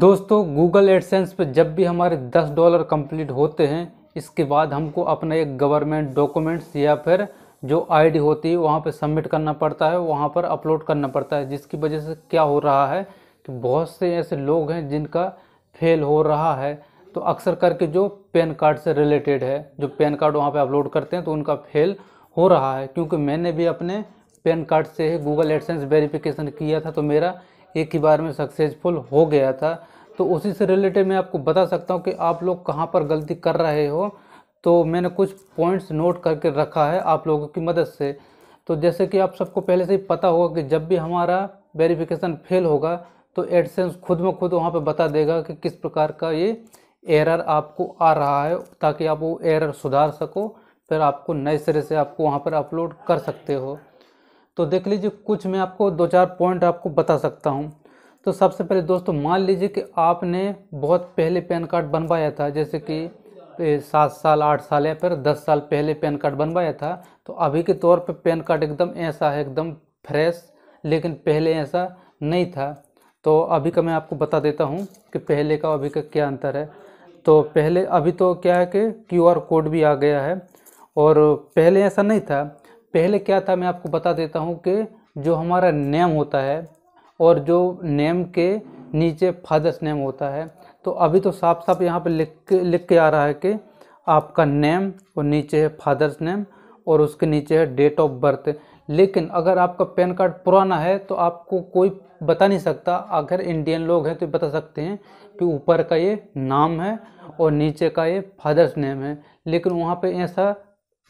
दोस्तों Google AdSense पर जब भी हमारे 10 डॉलर कंप्लीट होते हैं इसके बाद हमको अपना एक गवर्नमेंट डॉक्यूमेंट्स या फिर जो आईडी होती है वहाँ पर सबमिट करना पड़ता है वहाँ पर अपलोड करना पड़ता है जिसकी वजह से क्या हो रहा है कि बहुत से ऐसे लोग हैं जिनका फेल हो रहा है तो अक्सर करके जो पैन कार्ड से रिलेटेड है जो पैन कार्ड वहाँ पर अपलोड करते हैं तो उनका फेल हो रहा है क्योंकि मैंने भी अपने पैन कार्ड से ही गूगल एडसेंस वेरिफिकेशन किया था तो मेरा एक ही बार में सक्सेसफुल हो गया था तो उसी से रिलेटेड मैं आपको बता सकता हूँ कि आप लोग कहाँ पर गलती कर रहे हो तो मैंने कुछ पॉइंट्स नोट करके रखा है आप लोगों की मदद से तो जैसे कि आप सबको पहले से ही पता होगा कि जब भी हमारा वेरिफिकेशन फेल होगा तो एडसेंस खुद में खुद वहाँ पर बता देगा कि किस प्रकार का ये एरर आपको आ रहा है ताकि आप वो एरर सुधार सको फिर आपको नए सिरे से आपको वहाँ पर अपलोड कर सकते हो तो देख लीजिए कुछ मैं आपको दो चार पॉइंट आपको बता सकता हूँ तो सबसे पहले दोस्तों मान लीजिए कि आपने बहुत पहले पैन कार्ड बनवाया था जैसे कि सात साल आठ साल या फिर दस साल पहले पैन कार्ड बनवाया था तो अभी के तौर पे पैन कार्ड एकदम ऐसा है एकदम फ्रेश लेकिन पहले ऐसा नहीं था तो अभी का मैं आपको बता देता हूँ कि पहले का अभी का क्या अंतर है तो पहले अभी तो क्या है कि क्यूआर कोड भी आ गया है और पहले ऐसा नहीं था पहले क्या था मैं आपको बता देता हूँ कि जो हमारा नेम होता है और जो नेम के नीचे फादर्स नेम होता है तो अभी तो साफ साफ यहाँ पे लिख के लिख के आ रहा है कि आपका नेम और नीचे है फादर्स नेम और उसके नीचे है डेट ऑफ बर्थ लेकिन अगर आपका पैन कार्ड पुराना है तो आपको कोई बता नहीं सकता अगर इंडियन लोग हैं तो बता सकते हैं कि ऊपर का ये नाम है और नीचे का ये फादर्स नेम है लेकिन वहाँ पे ऐसा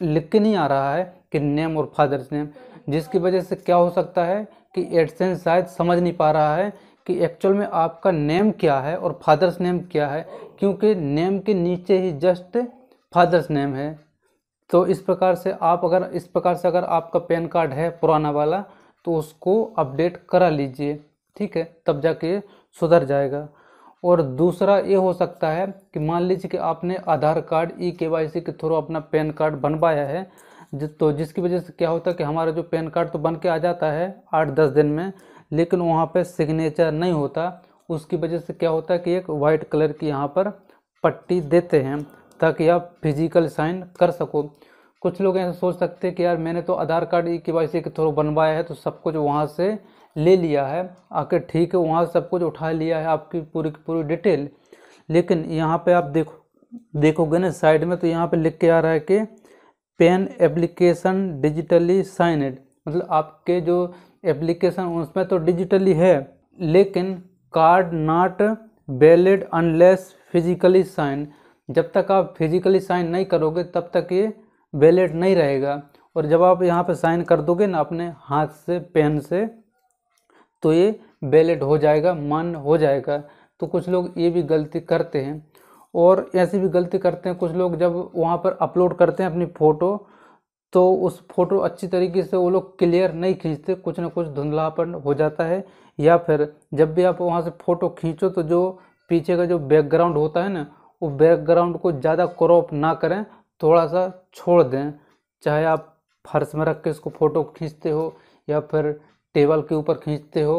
लिख के नहीं आ रहा है कि नेम और फादर्स नेम जिसकी वजह से क्या हो सकता है कि एडसेंस शायद समझ नहीं पा रहा है कि एक्चुअल में आपका नेम क्या है और फादर्स नेम क्या है क्योंकि नेम के नीचे ही जस्ट फादर्स नेम है तो इस प्रकार से आप अगर इस प्रकार से अगर आपका पैन कार्ड है पुराना वाला तो उसको अपडेट करा लीजिए ठीक है तब जाके सुधर जाएगा और दूसरा ये हो सकता है कि मान लीजिए कि आपने आधार कार्ड ई के वाई सी के थ्रू अपना पैन कार्ड बनवाया है तो जिसकी वजह से क्या होता है कि हमारा जो पैन कार्ड तो बन के आ जाता है आठ दस दिन में लेकिन वहाँ पर सिग्नेचर नहीं होता उसकी वजह से क्या होता है कि एक वाइट कलर की यहाँ पर पट्टी देते हैं ताकि आप फिजिकल साइन कर सको कुछ लोग ऐसा सोच सकते हैं कि यार मैंने तो आधार कार्ड ई के वाई सी के थ्रू बनवाया है तो सब कुछ वहाँ से ले लिया है आके ठीक है वहाँ सब कुछ उठा लिया है आपकी पूरी की पूरी डिटेल लेकिन यहाँ पे आप देखो देखोगे ना साइड में तो यहाँ पे लिख के आ रहा है कि पेन एप्लीकेशन डिजिटली साइनड मतलब आपके जो एप्लीकेशन उसमें तो डिजिटली है लेकिन card not valid unless physically sign जब तक आप फिजिकली साइन नहीं करोगे तब तक ये वैलिड नहीं रहेगा और जब आप यहाँ पे साइन कर दोगे ना अपने हाथ से पेन से तो ये बैलेट हो जाएगा मन हो जाएगा तो कुछ लोग ये भी गलती करते हैं और ऐसी भी गलती करते हैं कुछ लोग जब वहाँ पर अपलोड करते हैं अपनी फ़ोटो तो उस फोटो अच्छी तरीके से वो लोग क्लियर नहीं खींचते कुछ ना कुछ धुंधलापन हो जाता है या फिर जब भी आप वहाँ से फ़ोटो खींचो तो जो पीछे का जो बैकग्राउंड होता है ना वो बैकग्राउंड को ज़्यादा क्रॉप ना करें थोड़ा सा छोड़ दें चाहे आप फर्श में रख के इसको फ़ोटो खींचते हो या फिर टेबल के ऊपर खींचते हो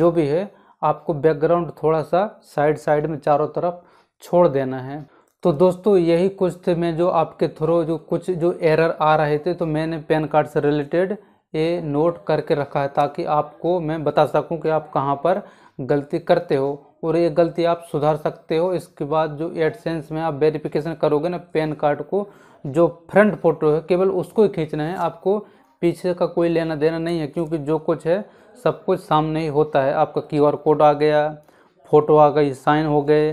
जो भी है आपको बैकग्राउंड थोड़ा सा साइड साइड में चारों तरफ छोड़ देना है तो दोस्तों यही कुछ थे मैं जो आपके थ्रू जो कुछ जो एरर आ रहे थे तो मैंने पैन कार्ड से रिलेटेड ये नोट करके रखा है ताकि आपको मैं बता सकूं कि आप कहां पर गलती करते हो और ये गलती आप सुधार सकते हो इसके बाद जो एडसेंस में आप वेरिफिकेशन करोगे ना पैन कार्ड को जो फ्रंट फ़ोटो है केवल उसको ही खींचना है आपको पीछे का कोई लेना देना नहीं है क्योंकि जो कुछ है सब कुछ सामने ही होता है आपका क्यू आर कोड आ गया फ़ोटो आ गई साइन हो गए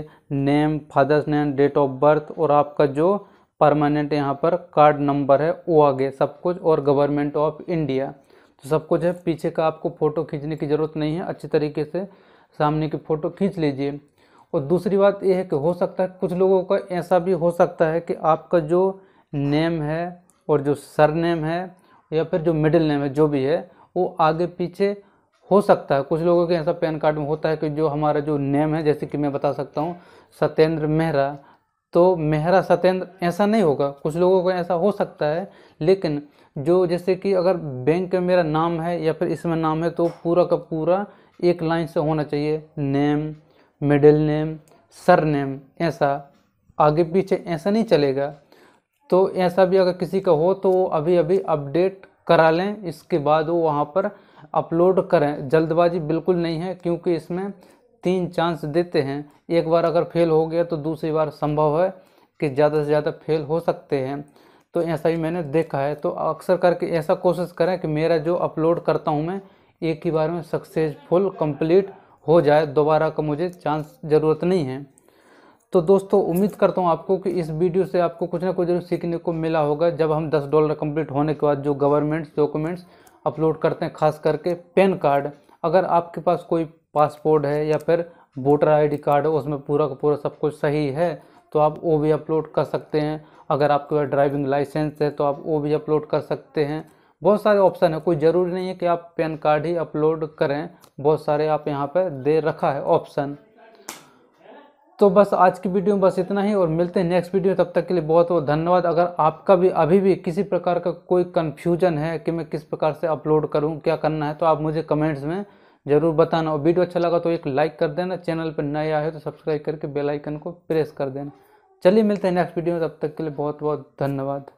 name father's name date of birth और आपका जो परमानेंट यहाँ पर कार्ड नंबर है वो आ गया सब कुछ और गवर्नमेंट ऑफ इंडिया तो सब कुछ है पीछे का आपको फ़ोटो खींचने की ज़रूरत नहीं है अच्छे तरीके से सामने की फ़ोटो खींच लीजिए और दूसरी बात यह है कि हो सकता है कुछ लोगों का ऐसा भी हो सकता है कि आपका जो नेम है और जो सरनेम है या फिर जो मिडिल नेम है जो भी है वो आगे पीछे हो सकता है कुछ लोगों के ऐसा पैन कार्ड में होता है कि जो हमारा जो नेम है जैसे कि मैं बता सकता हूँ सत्येंद्र मेहरा तो मेहरा सत्येंद्र ऐसा नहीं होगा कुछ लोगों को ऐसा हो सकता है लेकिन जो जैसे कि अगर बैंक में मेरा नाम है या फिर इसमें नाम है तो पूरा का पूरा एक लाइन से होना चाहिए name middle name surname name आगे पीछे ऐसा नहीं चलेगा तो ऐसा भी अगर किसी का हो तो वो अभी अभी अपडेट करा लें इसके बाद वो वहाँ पर अपलोड करें जल्दबाजी बिल्कुल नहीं है क्योंकि इसमें तीन चांस देते हैं एक बार अगर फेल हो गया तो दूसरी बार संभव है कि ज़्यादा से ज़्यादा फेल हो सकते हैं तो ऐसा ही मैंने देखा है तो अक्सर करके ऐसा कोशिश करें कि मेरा जो अपलोड करता हूँ मैं एक ही बार में सक्सेसफुल कंप्लीट हो जाए दोबारा का मुझे चांस ज़रूरत नहीं है तो दोस्तों उम्मीद करता हूँ आपको कि इस वीडियो से आपको कुछ ना कुछ जरूर सीखने को मिला होगा जब हम 10 डॉलर कंप्लीट होने के बाद जो गवर्नमेंट्स डॉक्यूमेंट्स अपलोड करते हैं खास करके पैन कार्ड अगर आपके पास कोई पासपोर्ट है या फिर वोटर आईडी कार्ड है उसमें पूरा का पूरा सब कुछ सही है तो आप वो भी अपलोड कर सकते हैं अगर आपके पास ड्राइविंग लाइसेंस है तो आप वो भी अपलोड कर सकते हैं बहुत सारे ऑप्शन है कोई ज़रूरी नहीं है कि आप पैन कार्ड ही अपलोड करें बहुत सारे आप यहाँ पर दे रखा है ऑप्शन तो बस आज की वीडियो में बस इतना ही और मिलते हैं नेक्स्ट वीडियो तब तक के लिए बहुत बहुत धन्यवाद अगर आपका भी अभी भी किसी प्रकार का कोई कन्फ्यूजन है कि मैं किस प्रकार से अपलोड करूँ क्या करना है तो आप मुझे कमेंट्स में ज़रूर बताना और वीडियो अच्छा लगा तो एक लाइक कर देना चैनल पर नए आए तो सब्सक्राइब करके बेलाइकन को प्रेस कर देना चलिए मिलते हैं नेक्स्ट वीडियो में तब तक के लिए बहुत बहुत धन्यवाद